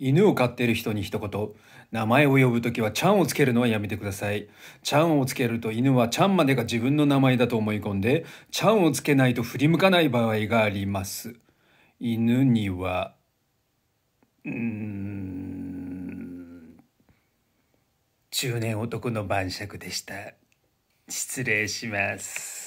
犬を飼っている人に一言名前を呼ぶときはちゃんをつけるのはやめてくださいちゃんをつけると犬はちゃんまでが自分の名前だと思い込んでちゃんをつけないと振り向かない場合があります犬にはうん中年男の晩酌でした失礼します